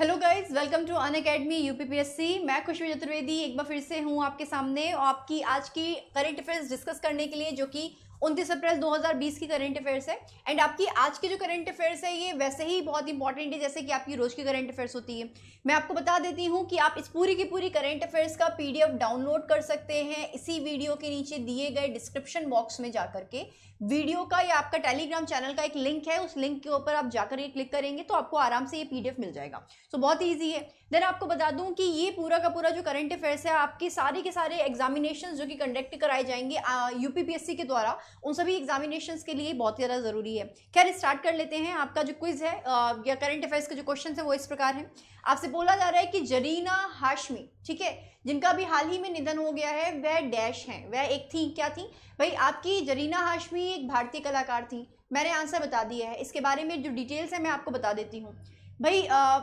hello guys welcome to Unacademy यू मैं खुशबू चतुर्वेदी एक बार फिर से हूँ आपके सामने और आपकी आज की करंट अफेयर्स डिस्कस करने के लिए जो कि उनतीस अप्रैल 2020 की करंट अफेयर्स है एंड आपकी आज की जो करंट अफेयर्स है ये वैसे ही बहुत इंपॉर्टेंट है जैसे कि आपकी रोज़ की करंट अफेयर्स होती है मैं आपको बता देती हूँ कि आप इस पूरी की पूरी करंट अफेयर्स का पीडीएफ डाउनलोड कर सकते हैं इसी वीडियो के नीचे दिए गए डिस्क्रिप्शन बॉक्स में जा करके वीडियो का या आपका टेलीग्राम चैनल का एक लिंक है उस लिंक के ऊपर आप जाकर ये क्लिक करेंगे तो आपको आराम से ये पीडीएफ मिल जाएगा सो so, बहुत ईजी है देन आपको बता दूं कि ये पूरा का पूरा जो करंट अफेयर्स है आपके सारे के सारे एग्जामिनेशन जो कि कंडक्ट कराए जाएंगे यूपीपीएससी के द्वारा उन सभी एग्जामिनेशन के लिए बहुत ज़्यादा ज़रूरी है खैर स्टार्ट कर लेते हैं आपका जो क्विज है या करंट अफेयर्स के जो क्वेश्चन है वो इस प्रकार है आपसे बोला जा रहा है कि जरीना हाशमी ठीक है जिनका अभी हाल ही में निधन हो गया है वह डैश हैं वह एक थी क्या थी भाई आपकी जरीना हाशमी एक भारतीय कलाकार थी मैंने आंसर बता दिया है इसके बारे में जो डिटेल्स है मैं आपको बता देती हूँ भाई आ,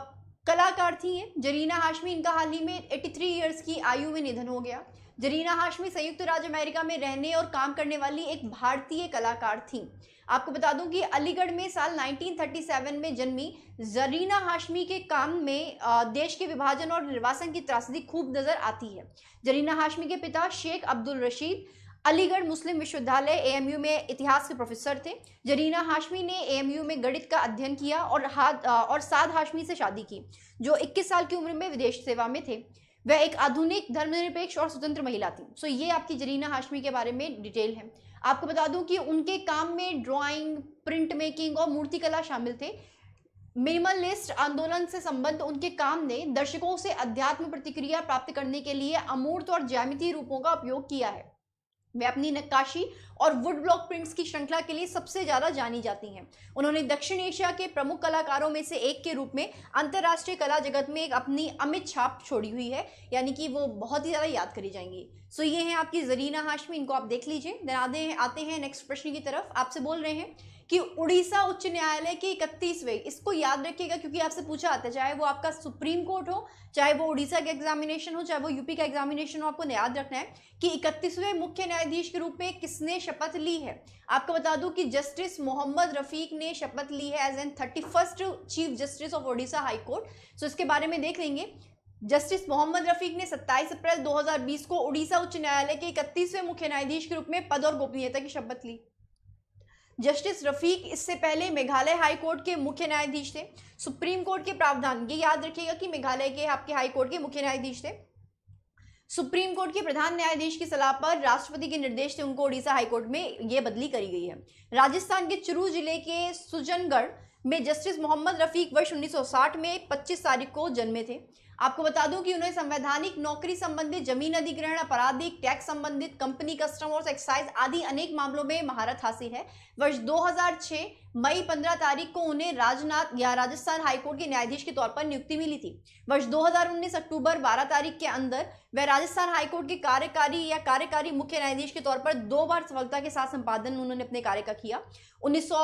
कलाकार थी ये जरीना हाशमी इनका हाल ही में 83 ईयर्स की आयु में निधन हो गया जरीना हाशमी संयुक्त राज्य अमेरिका में रहने और काम करने वाली एक भारतीय कलाकार थी आपको बता दूं कि अलीगढ़ में साल 1937 में जन्मी जरीना हाशमी के काम में देश के विभाजन और निर्वासन की त्रासदी खूब नजर आती है जरीना हाशमी के पिता शेख अब्दुल रशीद अलीगढ़ मुस्लिम विश्वविद्यालय एएमयू में इतिहास के प्रोफेसर थे जरीना हाशमी ने एएमयू में गणित का अध्ययन किया और हाद और साद हाशमी से शादी की जो 21 साल की उम्र में विदेश सेवा में थे वह एक आधुनिक धर्मनिरपेक्ष और स्वतंत्र महिला थी सो ये आपकी जरीना हाशमी के बारे में डिटेल है आपको बता दूं कि उनके काम में ड्राइंग प्रिंट मेकिंग और मूर्तिकला शामिल थे मिनिमलिस्ट आंदोलन से संबंध उनके काम ने दर्शकों से अध्यात्म प्रतिक्रिया प्राप्त करने के लिए अमूर्त और ज्यामितीय रूपों का उपयोग किया है मैं अपनी नक्काशी और वुड ब्लॉक प्रिंट्स की श्रृंखला के लिए सबसे ज़्यादा जानी जाती हैं उन्होंने दक्षिण एशिया के प्रमुख कलाकारों में से एक के रूप में अंतर्राष्ट्रीय कला जगत में एक अपनी अमित छाप छोड़ी हुई है यानी कि वो बहुत ही ज़्यादा याद करी जाएंगी सो ये हैं आपकी जरीना हाशमी इनको आप देख लीजिए देन आते हैं आते हैं नेक्स्ट प्रश्न की तरफ आपसे बोल रहे हैं कि उड़ीसा उच्च न्यायालय के इकतीसवें इसको याद रखिएगा क्योंकि आपसे पूछा आता है चाहे वो आपका सुप्रीम कोर्ट हो चाहे वो उड़ीसा का एग्जामिनेशन हो चाहे वो यूपी का एग्जामिनेशन हो आपको याद रखना है कि इकतीसवें मुख्य न्यायाधीश के रूप में किसने शपथ ली है आपको बता दूं कि जस्टिस मोहम्मद रफीक ने शपथ ली है as an thirty first chief justice of Odisha high court so इसके बारे में देख लेंगे जस्टिस मोहम्मद रफीक ने 27 अप्रैल 2020 को उड़ीसा उच्च न्यायालय के इकतीसवें मुख्य न्यायाधीश के रूप में पद और गोपनीयता की शपथ ली जस्टिस रफीक इससे पहले मेघालय हाई कोर्ट के मुख्य न्यायाधीश थे सुप्रीम कोर्ट के प्रावधान ये याद रखिएगा कि मेघालय के आपके हाई कोर्ट के मुख्य न्यायाधीश थे सुप्रीम कोर्ट के प्रधान न्यायाधीश की सलाह पर राष्ट्रपति के निर्देश से उनको ओडिशा हाईकोर्ट में ये बदली करी गई है राजस्थान के चुरू जिले के सुजनगढ़ में जस्टिस मोहम्मद रफीक वर्ष 1960 में 25 तारीख को जन्मे थे आपको बता दूं कि उन्हें संवैधानिक नौकरी संबंधित जमीन अधिग्रहण आपराधिक टैक्स संबंधित कंपनी कस्टम और एक्साइज आदि अनेक मामलों में महारत हासिल है वर्ष 2006 मई 15 तारीख को उन्हें राजनाथ या राजस्थान हाईकोर्ट के न्यायाधीश के तौर पर नियुक्ति मिली थी वर्ष 2019 अक्टूबर 12 तारीख के अंदर वे राजस्थान हाईकोर्ट के कार्यकारी या कार्यकारी मुख्य न्यायाधीश के तौर पर दो बार सफलता के साथ संपादन उन्होंने अपने कार्य का किया उन्नीस सौ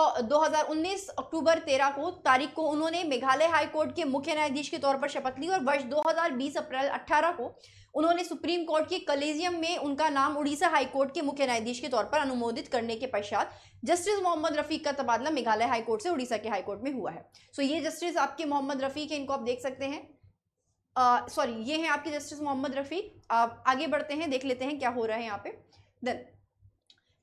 अक्टूबर तेरह को तारीख को उन्होंने मेघालय हाईकोर्ट के मुख्य न्यायाधीश के तौर पर शपथ ली और वर्ष दो अप्रैल अट्ठारह को उन्होंने सुप्रीम कोर्ट के कलेजियम में उनका नाम उड़ीसा हाईकोर्ट के मुख्य न्यायाधीश के तौर पर अनुमोदित करने के पश्चात जस्टिस मोहम्मद रफीक का तबादला मेघालय हाईकोर्ट से उड़ीसा के हाईकोर्ट में हुआ है सो so, ये जस्टिस आपके मोहम्मद रफीक है इनको आप देख सकते हैं सॉरी uh, ये हैं आपके जस्टिस मोहम्मद रफीक आप आगे बढ़ते हैं देख लेते हैं क्या हो रहा है यहाँ पे देन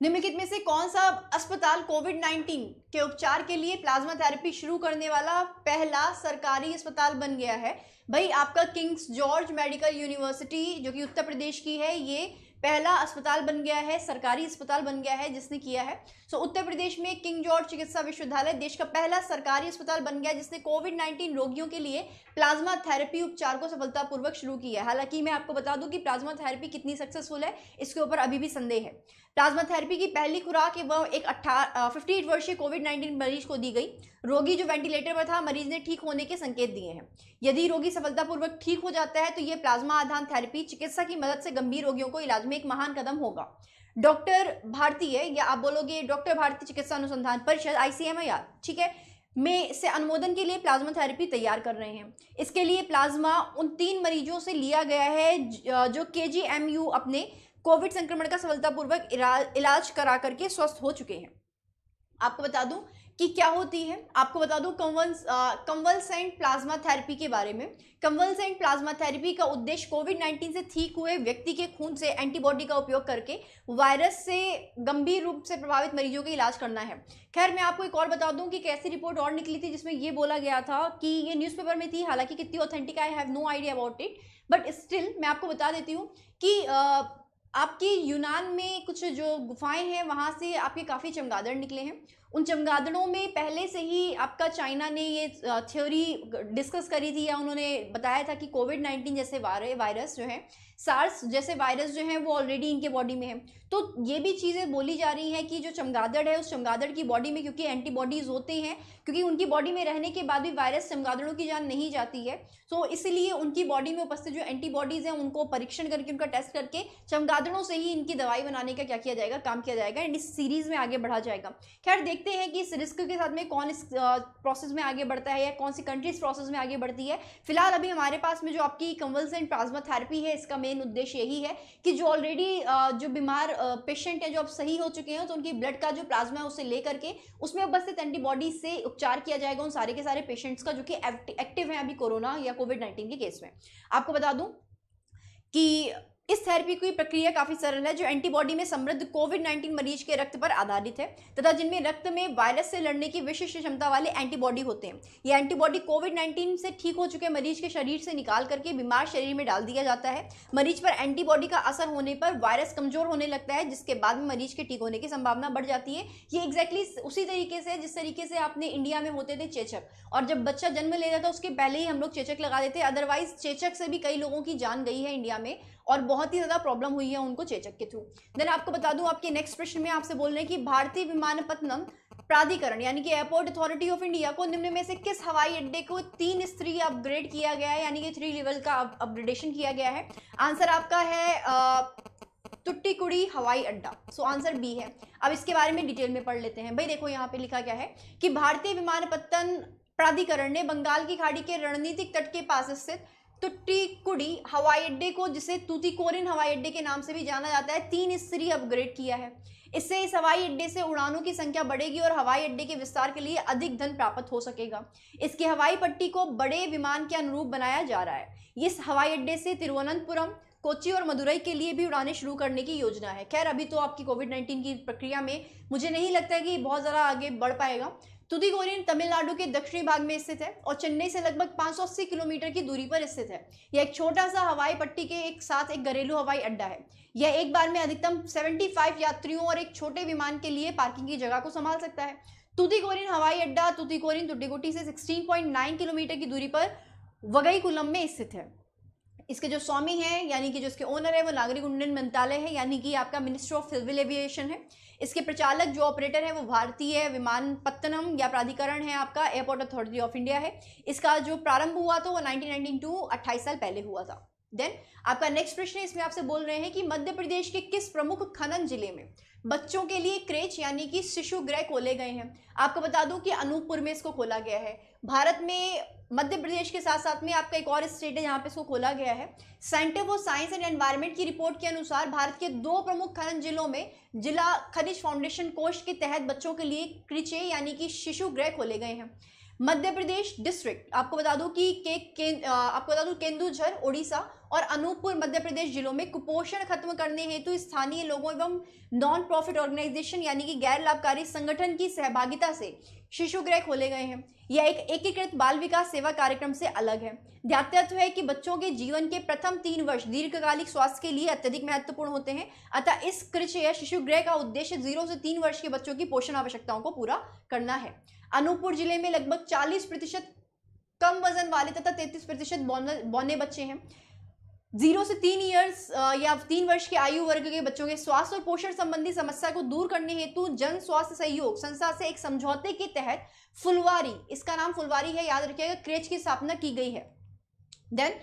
निम्नलिखित में से कौन सा अस्पताल कोविड 19 के उपचार के लिए प्लाज्मा थेरेपी शुरू करने वाला पहला सरकारी अस्पताल बन गया है भाई आपका किंग्स जॉर्ज मेडिकल यूनिवर्सिटी जो कि उत्तर प्रदेश की है ये पहला अस्पताल बन गया है सरकारी अस्पताल बन गया है जिसने किया है सो so, उत्तर प्रदेश में किंग जॉर्ज चिकित्सा विश्वविद्यालय देश का पहला सरकारी अस्पताल बन गया जिसने कोविड नाइन्टीन रोगियों के लिए प्लाज्मा थेरेपी उपचार को सफलतापूर्वक शुरू किया है हालांकि मैं आपको बता दूं कि प्लाज्मा थेरेपी कितनी सक्सेसफुल है इसके ऊपर अभी भी संदेह है प्लाज्मा थेरेपी की पहली खुराक वह एक अट्ठा फिफ्टी वर्षीय कोविड नाइन्टीन मरीज को दी गई रोगी जो वेंटिलेटर पर था मरीज ने ठीक होने के संकेत दिए हैं यदि रोगी सफलतापूर्वक ठीक हो जाता है तो ये प्लाज्मा आधान थेरेपी चिकित्सा की मदद से गंभीर रोगियों को इलाज में एक महान कदम होगा डॉक्टर भारतीय या आप बोलोगे डॉक्टर भारतीय चिकित्सा अनुसंधान परिषद आईसीएमआर ठीक है में से अनुमोदन के लिए प्लाज्मा थेरेपी तैयार कर रहे हैं इसके लिए प्लाज्मा उन तीन मरीजों से लिया गया है जो के अपने कोविड संक्रमण का सफलतापूर्वक इलाज करा करके स्वस्थ हो चुके हैं आपको बता दूं कि क्या होती है आपको बता कम्वल्स कम्वल्स एंड प्लाज्मा थेरेपी के बारे में एंड प्लाज्मा थेरेपी का उद्देश्य कोविड 19 से ठीक हुए व्यक्ति के खून से एंटीबॉडी का उपयोग करके वायरस से गंभीर रूप से प्रभावित मरीजों का इलाज करना है खैर मैं आपको एक और बता दूं कि कैसी रिपोर्ट और निकली थी जिसमें ये बोला गया था कि ये न्यूज़पेपर में थी हालांकि कितनी authentic I have no idea about it but still मैं आपको बता देती हूँ कि आपकी आपके यूनान में कुछ जो गुफाएं हैं वहाँ से आपके काफ़ी चमगादड़ निकले हैं उन चमगादड़ों में पहले से ही आपका चाइना ने ये थ्योरी डिस्कस करी थी या उन्होंने बताया था कि कोविड नाइन्टीन जैसे वायरस जो है सार्स जैसे वायरस जो है वो ऑलरेडी इनके बॉडी में है तो ये भी चीज़ें बोली जा रही हैं कि जो चमगादड़ है उस चमगादड़ की बॉडी में क्योंकि एंटीबॉडीज़ होते हैं क्योंकि उनकी बॉडी में रहने के बाद भी वायरस चमगादड़ों की जान नहीं जाती है तो इसलिए उनकी बॉडी में उपस्थित जो एंटीबॉडीज़ हैं उनको परीक्षण करके उनका टेस्ट करके चमगादड़ों से ही इनकी दवाई बनाने का क्या किया जाएगा काम किया जाएगा एंड इस सीरीज़ में आगे बढ़ा जाएगा खैर देखते हैं कि इस रिस्क के साथ में कौन इस प्रोसेस में आगे बढ़ता है या कौन सी कंट्री इस प्रोसेस में आगे बढ़ती है फिलहाल अभी हमारे पास में जो आपकी कंवलसेंट प्लाज्मा थेरेपी है इसका मेन उद्देश्य यही है कि जो ऑलरेडी जो बीमार पेशेंट है जो अब सही हो चुके हैं तो उनकी ब्लड का जो प्लाज्मा है उसे लेकर के उसमें उपस्थित एंटीबॉडी से उपचार किया जाएगा उन सारे के सारे पेशेंट्स का जो कि एक्टिव है अभी कोरोना या कोविड नाइन्टीन के केस में आपको बता दूँ कि इस थेरेपी की प्रक्रिया काफ़ी सरल है जो एंटीबॉडी में समृद्ध कोविड 19 मरीज के रक्त पर आधारित है तथा जिनमें रक्त में वायरस से लड़ने की विशिष्ट क्षमता वाले एंटीबॉडी होते हैं ये एंटीबॉडी कोविड 19 से ठीक हो चुके मरीज के शरीर से निकाल करके बीमार शरीर में डाल दिया जाता है मरीज पर एंटीबॉडी का असर होने पर वायरस कमजोर होने लगता है जिसके बाद में मरीज के ठीक होने की संभावना बढ़ जाती है ये एग्जैक्टली exactly उसी तरीके से जिस तरीके से आपने इंडिया में होते थे चेचक और जब बच्चा जन्म लेता था उसके पहले ही हम लोग चेचक लगा देते अदरवाइज चेचक से भी कई लोगों की जान गई है इंडिया में और बहुत ही ज़्यादा प्रॉब्लम हुई है उनको चेचक के थ्रू देन आपको बता दू आपके नेक्स्ट प्रश्न में आपसे बोल रहे हैं कि भारतीय विमानपत्तनम प्राधिकरण यानी कि एयरपोर्ट अथॉरिटी ऑफ इंडिया को निम्न में से किस हवाई अड्डे को तीन स्त्री अपग्रेड किया गया है यानी कि थ्री लेवल का अपग्रेडेशन किया गया है आंसर आपका है तुट्टीकुड़ी हवाई अड्डा सो आंसर बी है अब इसके बारे में डिटेल में पढ़ लेते हैं भाई देखो यहाँ पे लिखा क्या है कि भारतीय विमानपत्तन प्राधिकरण ने बंगाल की खाड़ी के रणनीतिक तट के पास स्थित तो टीकुड़ी हवाई अड्डे को जिसे तुतिकोरिन हवाई अड्डे के नाम से भी जाना जाता है तीन स्तरीय अपग्रेड किया है इससे इस हवाई अड्डे से उड़ानों की संख्या बढ़ेगी और हवाई अड्डे के विस्तार के लिए अधिक धन प्राप्त हो सकेगा इसके हवाई पट्टी को बड़े विमान के अनुरूप बनाया जा रहा है इस हवाई अड्डे से तिरुवनंतपुरम कोची और मदुरई के लिए भी उड़ानें शुरू करने की योजना है खैर अभी तो आपकी कोविड नाइन्टीन की प्रक्रिया में मुझे नहीं लगता है कि बहुत ज़्यादा आगे बढ़ पाएगा तुतीकोरिन तमिलनाडु के दक्षिणी भाग में स्थित है और चेन्नई से लगभग 580 किलोमीटर की दूरी पर स्थित है यह एक छोटा सा हवाई पट्टी के एक साथ एक घरेलू हवाई अड्डा है यह एक बार में अधिकतम 75 यात्रियों और एक छोटे विमान के लिए पार्किंग की जगह को संभाल सकता है तुतिकोरिन हवाई अड्डा तुतिकोरिन तुटिकोटी से 16.9 किलोमीटर की दूरी पर वगई कुलम में स्थित है इसके जो स्वामी है यानी कि जो इसके ओनर है वो नागरिक उन्नयन मंत्रालय है यानी कि आपका मिनिस्टर ऑफ सिविल एविएशन है इसके प्रचालक जो ऑपरेटर है वो भारतीय विमान पत्तनम या प्राधिकरण है आपका एयरपोर्ट अथॉरिटी ऑफ इंडिया है इसका जो प्रारंभ हुआ था वो नाइनटीन साल पहले हुआ था देन आपका नेक्स्ट प्रश्न इसमें आपसे बोल रहे हैं कि मध्य प्रदेश के किस प्रमुख खनन जिले में बच्चों के लिए क्रेच यानी कि शिशु गृह खोले गए हैं आपको बता दूं कि अनूपपुर में इसको खोला गया है भारत में मध्य प्रदेश के साथ साथ में आपका एक और स्टेट है जहाँ पे इसको खोला गया है centre for science and environment की रिपोर्ट के अनुसार भारत के दो प्रमुख खनन जिलों में जिला खनिज फाउंडेशन कोष के तहत बच्चों के लिए क्रिचे यानी कि शिशु गृह खोले गए हैं मध्य प्रदेश डिस्ट्रिक्ट आपको बता दूं कि के, के आपको बता दूं केंदुझर ओडिशा और अनूपपुर मध्य प्रदेश जिलों में कुपोषण खत्म करने हेतु स्थानीय लोगों एवं नॉन प्रॉफिट ऑर्गेनाइजेशन यानी कि गैर लाभकारी संगठन की सहभागिता से शिशु गृह खोले गए हैं यह एक एकीकृत बाल विकास सेवा कार्यक्रम से अलग है ध्यातत्व है कि बच्चों के जीवन के प्रथम तीन वर्ष दीर्घकालिक स्वास्थ्य के लिए अत्यधिक महत्वपूर्ण होते हैं अतः इस कृषि या शिशु गृह का उद्देश्य जीरो से तीन वर्ष के बच्चों की पोषण आवश्यकताओं को पूरा करना है अनूपपुर जिले में लगभग 40 प्रतिशत कम वजन वाले तथा 33 प्रतिशत बौने बच्चे हैं जीरो से तीन ईयर्स या तीन वर्ष के आयु वर्ग के बच्चों के स्वास्थ्य और पोषण संबंधी समस्या को दूर करने हेतु जन स्वास्थ्य सहयोग संस्था से एक समझौते के तहत फुलवारी इसका नाम फुलवारी है याद रखिएगा क्रेच की स्थापना की गई है देन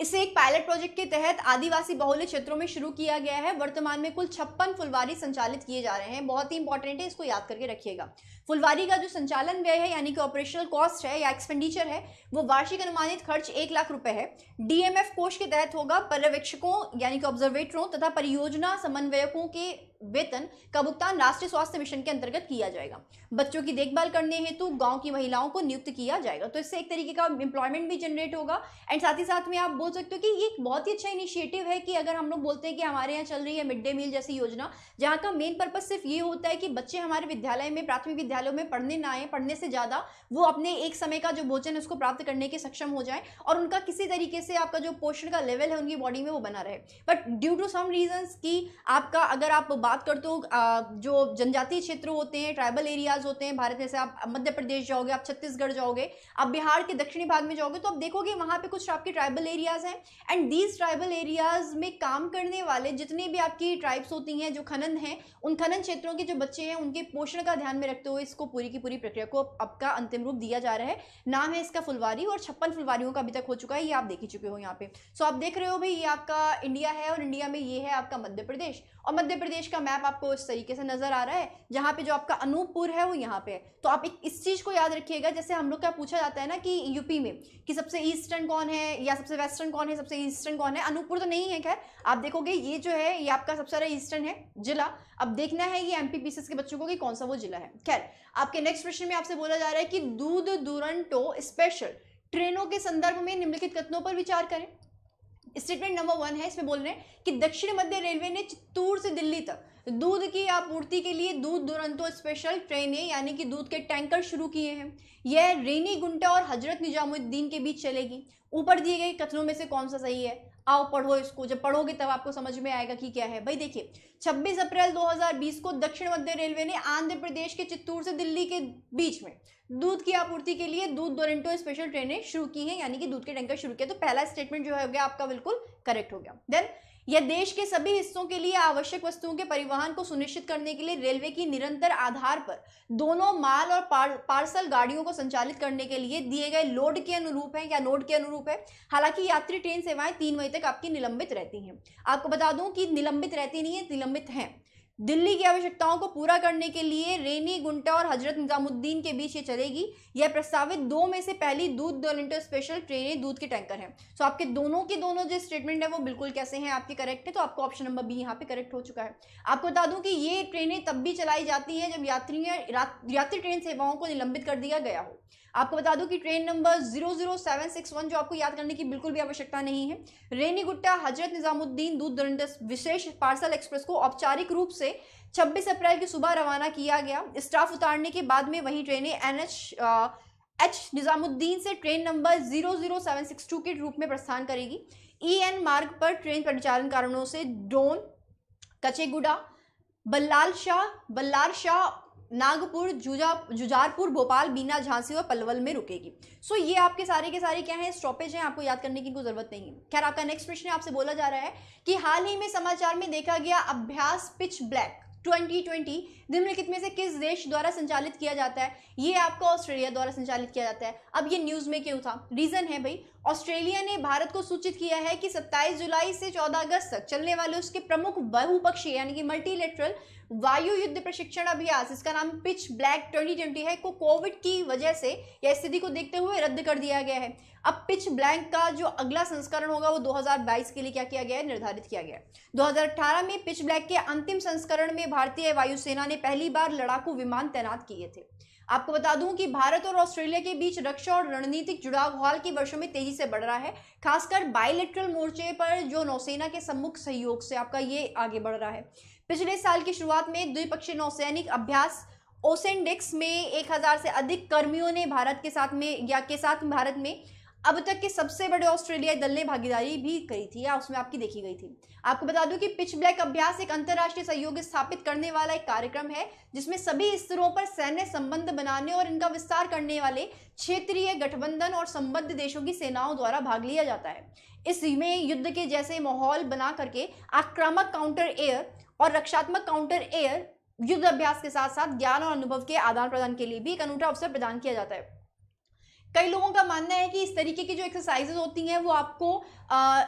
इसे एक पायलट प्रोजेक्ट के तहत आदिवासी बहुल्य क्षेत्रों में शुरू किया गया है वर्तमान में कुल छप्पन फुलवारी संचालित किए जा रहे हैं बहुत ही इंपॉर्टेंट है इसको याद करके रखिएगा फुलवारी का जो संचालन व्यय है यानी कि ऑपरेशनल कॉस्ट है या एक्सपेंडिचर है वो वार्षिक अनुमानित खर्च एक लाख रुपए है डीएमएफ कोष के तहत होगा पर्यवेक्षकों यानी कि ऑब्जर्वेटरों तथा परियोजना समन्वयकों के वेतन का भुगतान राष्ट्रीय स्वास्थ्य मिशन के अंतर्गत किया जाएगा बच्चों की देखभाल करने हेतु गांव की महिलाओं को नियुक्त किया जाएगा तो इससे एक तरीके का एम्प्लॉयमेंट भी जनरेट होगा एंड साथ ही साथ में आप बोल सकते हो कि ये एक बहुत ही अच्छा इनिशिएटिव है कि अगर हम लोग बोलते हैं कि हमारे यहाँ चल रही है मिड डे मील जैसी योजना जहाँ का मेन पर्पज सिर्फ ये होता है कि बच्चे हमारे विद्यालय में प्राथमिक विद्यालयों में पढ़ने ना आए पढ़ने से ज़्यादा वो अपने एक समय का जो भोजन उसको प्राप्त करने के सक्षम हो जाए और उनका किसी तरीके से आपका जो पोषण का लेवल है उनकी बॉडी में वो बना रहे but due to some reasons कि आपका अगर आप बात करते हो जो जनजातीय क्षेत्र होते हैं ट्राइबल एरियाज होते हैं भारत जैसे आप मध्य प्रदेश जाओगे आप छत्तीसगढ़ जाओगे आप बिहार के दक्षिणी भाग में जाओगे तो आप देखोगे वहाँ पे कुछ आपके ट्राइबल एरियाज हैं एंड दीज ट्राइबल एरियाज में काम करने वाले जितने भी आपकी ट्राइब्स होती हैं जो खनन हैं उन खनन क्षेत्रों के जो बच्चे हैं उनके पोषण का ध्यान में रखते हुए इसको पूरी की पूरी प्रक्रिया को आपका अंतिम रूप दिया जा रहा है नाम है इसका फुलवारी और छप्पन फुलवारियों का अभी तक हो चुका है ये आप देख ही चुके हो यहाँ पे सो आप देख रहे हो भाई ये आपका इंडिया है और इंडिया में ये है आपका मध्य प्रदेश और मध्य प्रदेश का का मैप आपको उस तरीके से नजर आ रहा है जहाँ पे जो आपका अनूपपुर है वो यहाँ पे है तो आप एक इस चीज को याद रखिएगा जैसे हम लोग का पूछा जाता है ना कि यूपी में कि सबसे ईस्टर्न कौन है या सबसे वेस्टर्न कौन है सबसे ईस्टर्न कौन है अनूपपुर तो नहीं है खैर आप देखोगे ये जो है ये आपका सबसे ज़्यादा ईस्टर्न है जिला अब देखना है ये एम के बच्चों को कि कौन सा वो जिला है खैर आपके नेक्स्ट क्वेश्चन में आपसे बोला जा रहा है कि दूध दुरंटो स्पेशल ट्रेनों के संदर्भ में निम्नलिखित कथनों पर विचार करें स्टेटमेंट नंबर वन है इसमें बोल रहे हैं कि दक्षिण मध्य रेलवे ने चित्तूर से दिल्ली तक दूध की आपूर्ति के लिए दूध दुरंतो स्पेशल ट्रेनें यानी कि दूध के टैंकर शुरू किए हैं यह रेनी गुंटा और हजरत निजामुद्दीन के बीच चलेगी ऊपर दिए गए कथनों में से कौन सा सही है आओ पढ़ो इसको जब पढ़ोगे तब आपको समझ में आएगा कि क्या है भाई देखिए 26 अप्रैल 2020 को दक्षिण मध्य रेलवे ने आंध्र प्रदेश के चित्तूर से दिल्ली के बीच में दूध की आपूर्ति के लिए दूध दोरेंटो स्पेशल ट्रेनें शुरू की हैं यानी कि दूध के टैंकर शुरू किया तो पहला स्टेटमेंट जो है हो गया आपका बिल्कुल करेक्ट हो गया देन यह देश के सभी हिस्सों के लिए आवश्यक वस्तुओं के परिवहन को सुनिश्चित करने के लिए रेलवे की निरंतर आधार पर दोनों माल और पार, पार्सल गाड़ियों को संचालित करने के लिए दिए गए लोड के अनुरूप है या नोड के अनुरूप है हालांकि यात्री ट्रेन सेवाएं तीन मई तक आपकी निलंबित रहती हैं आपको बता दूं कि निलंबित रहती नहीं है निलंबित हैं दिल्ली की आवश्यकताओं को पूरा करने के लिए रेनी गुंटा और हजरत निजामुद्दीन के बीच ये चलेगी यह प्रस्तावित दो में से पहली दूध दो स्पेशल ट्रेनें दूध के टैंकर हैं सो आपके दोनों के दोनों जो स्टेटमेंट है वो बिल्कुल कैसे हैं आपके करेक्ट है तो आपको ऑप्शन नंबर बी यहाँ पे करेक्ट हो चुका है आपको बता दूं कि ये ट्रेनें तब भी चलाई जाती हैं जब यात्री यात्री ट्रेन सेवाओं को निलंबित कर दिया गया हो आपको बता दूं कि ट्रेन नंबर 00761 जो आपको याद करने की बिल्कुल भी आवश्यकता नहीं है रेनी गुट्टा हजरत निजामुद्दीन दूध दुरंत विशेष पार्सल एक्सप्रेस को औपचारिक रूप से 26 अप्रैल की सुबह रवाना किया गया स्टाफ उतारने के बाद में वही ट्रेनें एन एच निज़ामुद्दीन से ट्रेन नंबर 00762 के रूप में प्रस्थान करेगी ई e एन मार्ग पर ट्रेन परिचालन कारणों से डोन कचेगुडा बल्लाल शाह बल्लार शाह नागपुर जुजा जुजारपुर भोपाल बीना झांसी और पलवल में रुकेगी सो so, ये आपके सारे के सारे क्या है स्टॉपेज हैं आपको याद करने की कोई जरूरत नहीं है खैर आपका नेक्स्ट प्रश्न आपसे बोला जा रहा है कि हाल ही में समाचार में देखा गया अभ्यास पिच ब्लैक 2020 निम्नलिखित में से किस देश द्वारा संचालित किया जाता है ये आपको ऑस्ट्रेलिया द्वारा संचालित किया जाता है अब ये न्यूज़ में क्यों था रीज़न है भाई ऑस्ट्रेलिया ने भारत को सूचित किया है कि 27 जुलाई से 14 अगस्त तक चलने वाले उसके प्रमुख बहुपक्षीय यानी कि मल्टीलेटरल वायु युद्ध प्रशिक्षण अभ्यास इसका नाम पिच ब्लैक 2020 है को कोविड की वजह से या स्थिति को देखते हुए रद्द कर दिया गया है अब पिच ब्लैक का जो अगला संस्करण होगा वो 2022 के लिए क्या किया गया है निर्धारित किया गया है 2018 में पिच ब्लैक के अंतिम संस्करण में भारतीय वायुसेना ने पहली बार लड़ाकू विमान तैनात किए थे आपको बता दूं कि भारत और ऑस्ट्रेलिया के बीच रक्षा और रणनीतिक जुड़ाव हाल के वर्षों में तेजी से बढ़ रहा है खासकर बायोलिट्रल मोर्चे पर जो नौसेना के सम्मुख सहयोग से आपका ये आगे बढ़ रहा है पिछले साल की शुरुआत में द्विपक्षीय नौसैनिक अभ्यास ओसेंडेक्स में एक से अधिक कर्मियों ने भारत के साथ में या के साथ भारत में अब तक के सबसे बड़े ऑस्ट्रेलियाई दल ने भागीदारी भी करी थी या उसमें आपकी देखी गई थी आपको बता दूं कि पिच ब्लैक अभ्यास एक अंतर्राष्ट्रीय सहयोग स्थापित करने वाला एक कार्यक्रम है जिसमें सभी स्तरों पर सैन्य संबंध बनाने और इनका विस्तार करने वाले क्षेत्रीय गठबंधन और संबद्ध देशों की सेनाओं द्वारा भाग लिया जाता है इसमें युद्ध के जैसे माहौल बना करके आक्रामक काउंटर एयर और रक्षात्मक काउंटर एयर युद्ध अभ्यास के साथ साथ ज्ञान और अनुभव के आदान प्रदान के लिए भी एक अनूठा अवसर प्रदान किया जाता है कई लोगों का मानना है कि इस तरीके की जो एक्सरसाइजेज होती हैं वो आपको आ,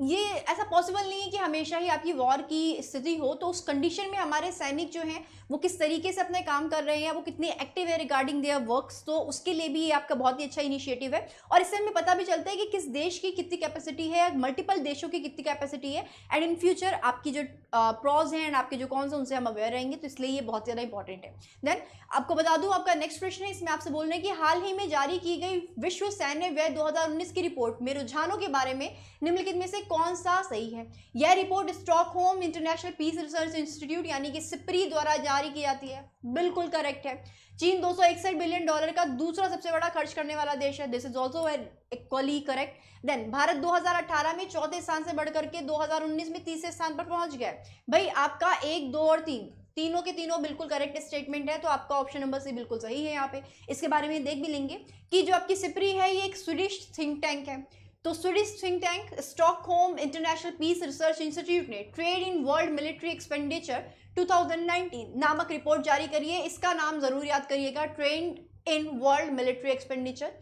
ये ऐसा पॉसिबल नहीं है कि हमेशा ही आपकी वॉर की स्थिति हो तो उस कंडीशन में हमारे सैनिक जो हैं वो किस तरीके से अपने काम कर रहे हैं वो कितने एक्टिव है रिगार्डिंग देयर वर्क्स तो उसके लिए भी ये आपका बहुत ही अच्छा इनिशिएटिव है और इससे हमें पता भी चलता है कि किस देश की कितनी कैपेसिटी है मल्टीपल देशों की कितनी कैपेसिटी है एंड इन फ्यूचर आपकी जो प्रॉज हैं एंड आपके जो कौन से उनसे हम अवेयर रहेंगे तो इसलिए ये बहुत ज़्यादा इंपॉर्टेंट है देन आपको बता दूँ आपका नेक्स्ट प्रश्न है इसमें आपसे बोल रहे हैं कि हाल ही में जारी की गई विश्व सैन्य व्यय दो की रिपोर्ट में रुझानों के बारे में निम्नलिखित में से कौन सा सही है यह report Stockholm international peace research institute यानी कि सिप्री द्वारा जारी की जाती है बिल्कुल करेक्ट है चीन दो बिलियन डॉलर का दूसरा सबसे बड़ा खर्च करने वाला देश है this is also equally correct then Bharat 2018 में चौथे स्थान से बढ़कर के 2019 में तीसरे स्थान पर पहुंच गया भाई आपका एक दो और तीन तीनों के तीनों बिल्कुल करेक्ट स्टेटमेंट है तो आपका ऑप्शन नंबर सी बिल्कुल सही है यहाँ पे इसके बारे में देख भी लेंगे कि जो आपकी सिपरी है ये एक स्वीडिश थिंक टैंक है तो Swedish think tank Stockholm international peace research institute ने trade in world military expenditure 2019 नामक रिपोर्ट जारी करी है इसका नाम जरूर याद करिएगा trade in world military expenditure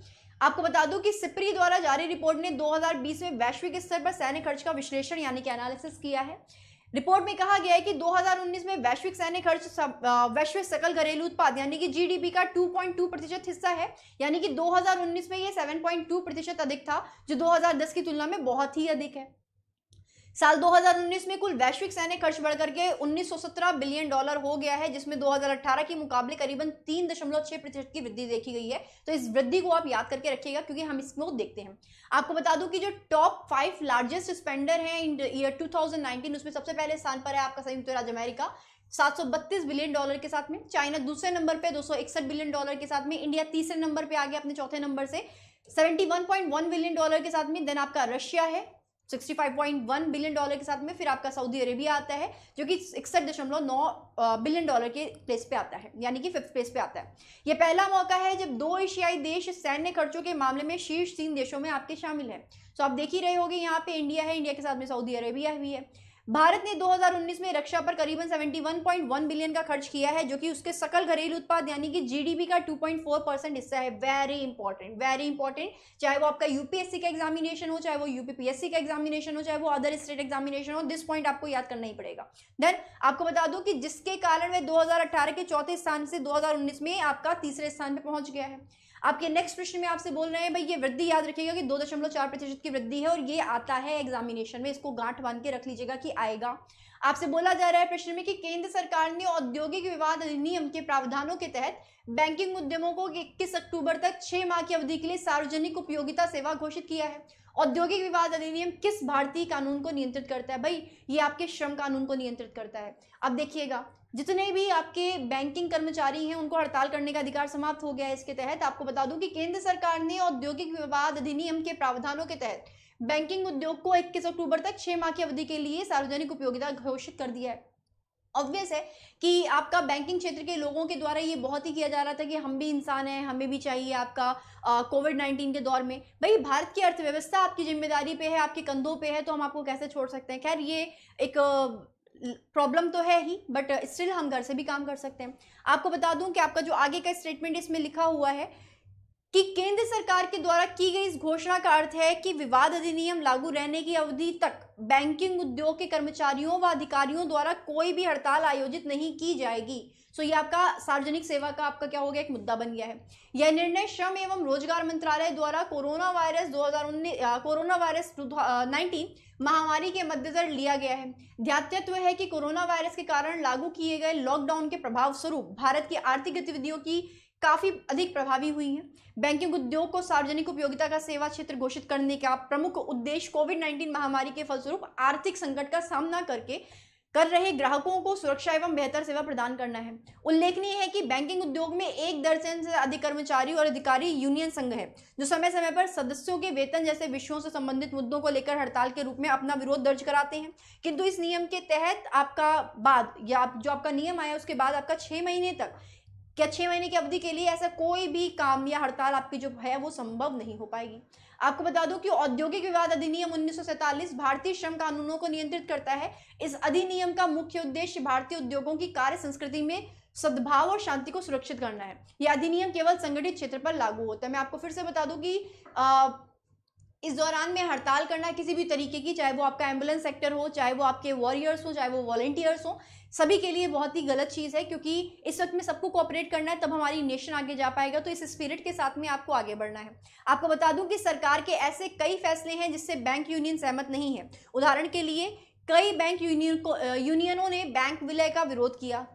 आपको बता दूं कि सिपरी द्वारा जारी रिपोर्ट ने 2020 में वैश्विक स्तर पर सैन्य खर्च का विश्लेषण यानी कि एनालिसिस किया है रिपोर्ट में कहा गया है कि 2019 में वैश्विक सैन्य खर्च वैश्विक सकल घरेलू उत्पाद यानी कि जीडीपी का 2.2 प्रतिशत हिस्सा है यानी कि 2019 में ये 7.2 प्रतिशत अधिक था जो 2010 की तुलना में बहुत ही अधिक है साल 2019 में कुल वैश्विक सैन्य खर्च बढ़कर के 1917 बिलियन डॉलर हो गया है जिसमें 2018 के मुकाबले करीबन 3.6 प्रतिशत की वृद्धि देखी गई है तो इस वृद्धि को आप याद करके रखिएगा क्योंकि हम इसको देखते हैं आपको बता दूं कि जो टॉप फाइव लार्जेस्ट स्पेंडर हैं इन ईयर 2019 उसमें सबसे पहले स्थान पर है आपका संयुक्त राज्य अमेरिका 732 बिलियन डॉलर के साथ में चाइना दूसरे नंबर पे 261 बिलियन डॉलर के साथ में इंडिया तीसरे नंबर पे आ गया अपने चौथे नंबर से 71.1 बिलियन डॉलर के साथ में देन आपका रशिया है 65.1 बिलियन डॉलर के साथ में फिर आपका सऊदी अरेबिया आता है जो कि इकसठ दशमलव नौ बिलियन डॉलर के प्लेस पे आता है यानी कि फिफ्थ प्लेस पे आता है ये पहला मौका है जब दो एशियाई देश सैन्य खर्चों के मामले में शीर्ष तीन देशों में आपके शामिल है सो आप देख ही रहे होगे यहाँ पे इंडिया है इंडिया के साथ में सऊदी अरेबिया भी है भारत ने 2019 में रक्षा पर करीबन 71.1 बिलियन का खर्च किया है जो कि उसके सकल घरेलू उत्पाद यानी कि जीडीपी का 2.4 परसेंट हिस्सा है वेरी इंपॉर्टेंट वेरी इंपॉर्टेंट चाहे वो आपका यूपीएससी का एग्जामिनेशन हो चाहे वो यूपीपीएससी का एग्जामिनेशन हो चाहे वो अदर स्टेट एग्जामिनेशन हो दिस पॉइंट आपको याद करना ही पड़ेगा देन आपको बता दूं कि जिसके कारण वह दो के चौथे स्थान से दो में आपका तीसरे स्थान पर पहुंच गया है आपके नेक्स्ट प्रश्न में आपसे बोल रहे हैं भाई ये वृद्धि याद रखिएगा कि दो दशमलव चार प्रतिशत की वृद्धि है और ये आता है एग्जामिनेशन में इसको गांठ बांध के रख लीजिएगा कि आएगा आपसे बोला जा रहा है प्रश्न में कि केंद्र सरकार ने औद्योगिक विवाद अधिनियम के प्रावधानों के तहत बैंकिंग उद्यमों को इक्कीस अक्टूबर तक छह माह की अवधि के लिए सार्वजनिक उपयोगिता सेवा घोषित किया है औद्योगिक विवाद अधिनियम किस भारतीय कानून को नियंत्रित करता है भाई ये आपके श्रम कानून को नियंत्रित करता है अब देखिएगा जितने भी आपके बैंकिंग कर्मचारी हैं उनको हड़ताल करने का अधिकार समाप्त हो गया है इसके तहत आपको बता दूं कि केंद्र सरकार ने औद्योगिक विवाद अधिनियम के प्रावधानों के तहत बैंकिंग उद्योग को 21 अक्टूबर तक छह माह की अवधि के लिए सार्वजनिक उपयोगिता घोषित कर दिया है ऑब्वियस है कि आपका बैंकिंग क्षेत्र के लोगों के द्वारा ये बहुत ही किया जा रहा था कि हम भी इंसान हैं हमें भी चाहिए आपका कोविड नाइन्टीन के दौर में भाई भारत की अर्थव्यवस्था आपकी जिम्मेदारी पे है आपके कंधों पे है तो हम आपको कैसे छोड़ सकते हैं खैर ये एक प्रॉब्लम तो है ही बट स्टिल हम घर से भी काम कर सकते हैं आपको बता दूं कि आपका जो आगे का स्टेटमेंट इसमें लिखा हुआ है कि केंद्र सरकार के द्वारा की गई इस घोषणा का अर्थ है कि विवाद अधिनियम लागू रहने की अवधि तक बैंकिंग उद्योग के कर्मचारियों व अधिकारियों द्वारा कोई भी हड़ताल आयोजित नहीं की जाएगी सो ये आपका सार्वजनिक सेवा का आपका क्या हो गया एक मुद्दा बन गया है यह निर्णय श्रम एवं रोजगार मंत्रालय द्वारा कोरोना वायरस दो कोरोना वायरस नाइनटीन महामारी के मद्देनजर लिया गया है ध्यातत्व है कि कोरोना वायरस के कारण लागू किए गए लॉकडाउन के प्रभाव स्वरूप भारत की आर्थिक गतिविधियों की काफ़ी अधिक प्रभावी हुई हैं बैंकिंग उद्योग को सार्वजनिक उपयोगिता का सेवा क्षेत्र घोषित करने का प्रमुख उद्देश्य कोविड 19 महामारी के फलस्वरूप आर्थिक संकट का सामना करके कर रहे ग्राहकों को सुरक्षा एवं बेहतर सेवा प्रदान करना है उल्लेखनीय है कि बैंकिंग उद्योग में एक दर्जन से अधिक कर्मचारी और अधिकारी यूनियन संघ है जो समय समय पर सदस्यों के वेतन जैसे विषयों से संबंधित मुद्दों को लेकर हड़ताल के रूप में अपना विरोध दर्ज कराते हैं किंतु इस नियम के तहत आपका बाद या जो आपका नियम आया उसके बाद आपका छः महीने तक क्या छः महीने की अवधि के लिए ऐसा कोई भी काम या हड़ताल आपकी जो है वो संभव नहीं हो पाएगी आपको बता दूं कि औद्योगिक विवाद अधिनियम उन्नीस भारतीय श्रम कानूनों को नियंत्रित करता है इस अधिनियम का मुख्य उद्देश्य भारतीय उद्योगों की कार्य संस्कृति में सद्भाव और शांति को सुरक्षित करना है यह अधिनियम केवल संगठित क्षेत्र पर लागू होता है मैं आपको फिर से बता दूं कि इस दौरान में हड़ताल करना किसी भी तरीके की चाहे वो आपका एम्बुलेंस सेक्टर हो चाहे वो आपके वॉरियर्स हो चाहे वो वॉल्टियर्स हो सभी के लिए बहुत ही गलत चीज़ है क्योंकि इस वक्त में सबको कॉपरेट करना है तब हमारी नेशन आगे जा पाएगा तो इस स्पिरिट के साथ में आपको आगे बढ़ना है आपको बता दूं कि सरकार के ऐसे कई फैसले हैं जिससे बैंक यूनियन सहमत नहीं है उदाहरण के लिए कई बैंक यूनियन को यूनियनों ने बैंक विलय का विरोध किया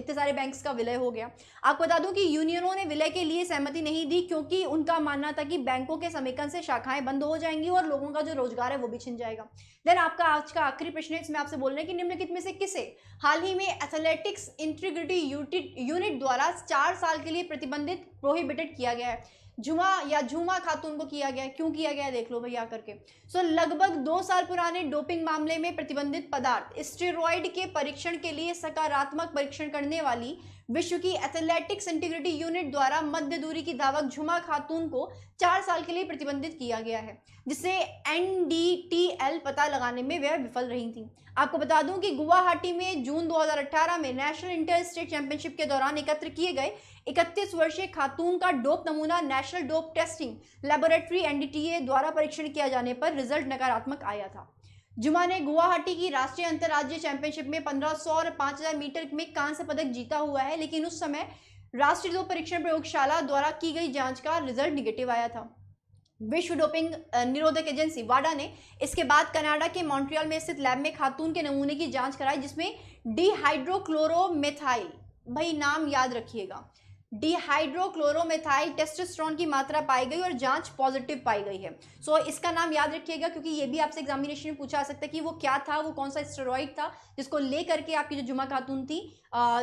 इतने सारे बैंक्स का विलय हो गया आपको बता दूं कि यूनियनों ने विलय के लिए सहमति नहीं दी क्योंकि उनका मानना था कि बैंकों के समेकन से शाखाएं बंद हो जाएंगी और लोगों का जो रोजगार है वो भी छिन जाएगा देन आपका आज का आखिरी प्रश्न है इसमें आपसे बोल रहे हैं कि निम्नलिखित में से किसे हाल ही में एथलेटिक्स इंटीग्रिटी यूनिट द्वारा चार साल के लिए प्रतिबंधित प्रोहिबिटेड किया गया है जुमा या जुमा खातून को किया गया क्यों किया गया देख लो भैया करके सो so, लगभग दो साल पुराने डोपिंग मामले में प्रतिबंधित पदार्थ स्टेरॉयड के परीक्षण के लिए सकारात्मक परीक्षण करने वाली विश्व की एथलेटिक्स इंटीग्रिटी यूनिट द्वारा मध्य दूरी की धावक झुमा खातून को चार साल के लिए प्रतिबंधित किया गया है जिससे एन पता लगाने में वह विफल रही थी आपको बता दूं कि गुवाहाटी में जून 2018 में नेशनल इंटर स्टेट चैंपियनशिप के दौरान एकत्र किए गए 31 वर्षीय खातून का डोप नमूना national dope testing laboratory NDTA द्वारा परीक्षण किया जाने पर रिजल्ट नकारात्मक आया था जुमा ने गुवाहाटी की राष्ट्रीय अंतर्राज्य चैंपियनशिप में 1500 और 5000 मीटर में कांस्य पदक जीता हुआ है लेकिन उस समय राष्ट्रीय दो परीक्षण प्रयोगशाला द्वारा की गई जांच का रिजल्ट निगेटिव आया था विश्व डोपिंग निरोधक एजेंसी वाडा ने इसके बाद कनाडा के मॉन्ट्रियल में स्थित लैब में खातून के नमूने की जांच कराई जिसमें डीहाइड्रोक्लोरोमेथाइल भाई नाम याद रखिएगा डिहाइड्रोक्लोरोमेथाइल टेस्टोस्टेरोन की मात्रा पाई गई और जांच पॉजिटिव पाई गई है सो so, इसका नाम याद रखिएगा क्योंकि ये भी आपसे एग्जामिनेशन में पूछा आ सकता है कि वो क्या था वो कौन सा स्टेरॉइड था जिसको लेकर के आपकी जो जुमा खातून थी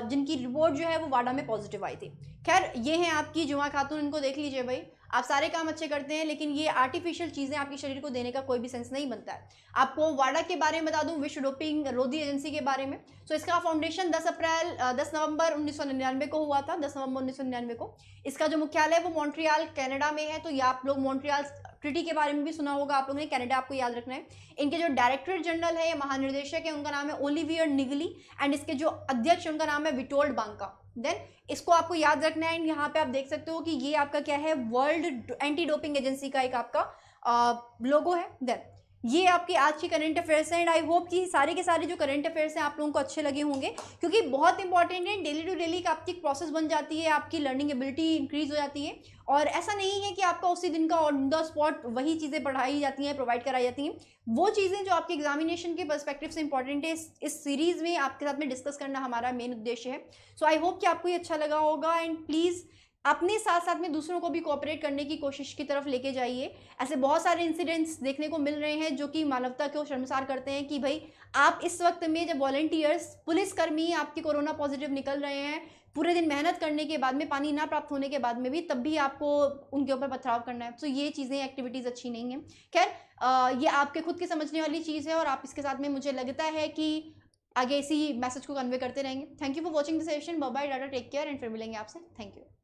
जिनकी रिपोर्ट जो है वो वाडा में पॉजिटिव आई थी खैर ये है आपकी जुमा खातून इनको देख लीजिए भाई आप सारे काम अच्छे करते हैं लेकिन ये आर्टिफिशियल चीज़ें आपके शरीर को देने का कोई भी सेंस नहीं बनता है आपको वाडा के बारे में बता दूं विश्व डोपिंग रोधी एजेंसी के बारे में सो so, इसका फाउंडेशन 10 अप्रैल 10 नवंबर 1999 को हुआ था 10 नवंबर 1999 को इसका जो मुख्यालय वो मॉन्ट्रियाल कैनेडा में है तो ये आप लोग मॉन्ट्रियाल ट्रिटी के बारे में भी सुना होगा आप लोगों ने कैनेडा आपको याद रखना है इनके जो डायरेक्टर जनरल है या महानिर्देशक है उनका नाम है ओलिवियर निगली एंड इसके जो अध्यक्ष उनका नाम है विटोल्ड बांका देन इसको आपको याद रखना है एंड यहाँ पे आप देख सकते हो कि ये आपका क्या है वर्ल्ड एंटी डोपिंग एजेंसी का एक आपका लोगो है देन ये आपके आज की करंट अफेयर्स हैं एंड आई होप कि सारे के सारे जो करंट अफेयर्स हैं आप लोगों को अच्छे लगे होंगे क्योंकि बहुत इंपॉर्टेंट है डेली टू डेली आपकी एक प्रोसेस बन जाती है आपकी लर्निंग एबिलिटी इंक्रीज हो जाती है और ऐसा नहीं है कि आपका उसी दिन का ऑन द स्पॉट वही चीज़ें पढ़ाई जाती हैं प्रोवाइड कराई जाती हैं वो चीज़ें जो आपके एग्जामिनेशन के पर्सपेक्टिव से इंपॉर्टेंट है इस, सीरीज़ में आपके साथ में डिस्कस करना हमारा मेन उद्देश्य है सो आई होप कि आपको ये अच्छा लगा होगा एंड प्लीज़ अपने साथ साथ में दूसरों को भी कोऑपरेट करने की कोशिश की तरफ लेके जाइए ऐसे बहुत सारे इंसिडेंट्स देखने को मिल रहे हैं जो कि मानवता को शर्मसार करते हैं कि भाई आप इस वक्त में जब वॉल्टियर्स पुलिसकर्मी आपके कोरोना पॉजिटिव निकल रहे हैं पूरे दिन मेहनत करने के बाद में पानी ना प्राप्त होने के बाद में भी तब भी आपको उनके ऊपर पथराव करना है so, तो ये चीज़ें एक्टिविटीज़ अच्छी नहीं है खैर ये आपके खुद की समझने वाली चीज़ है और आप इसके साथ में मुझे लगता है कि आगे इसी मैसेज को कन्वे करते रहेंगे thank you for watching this session bye डाटा टेक केयर एंड फिर मिलेंगे आपसे थैंक यू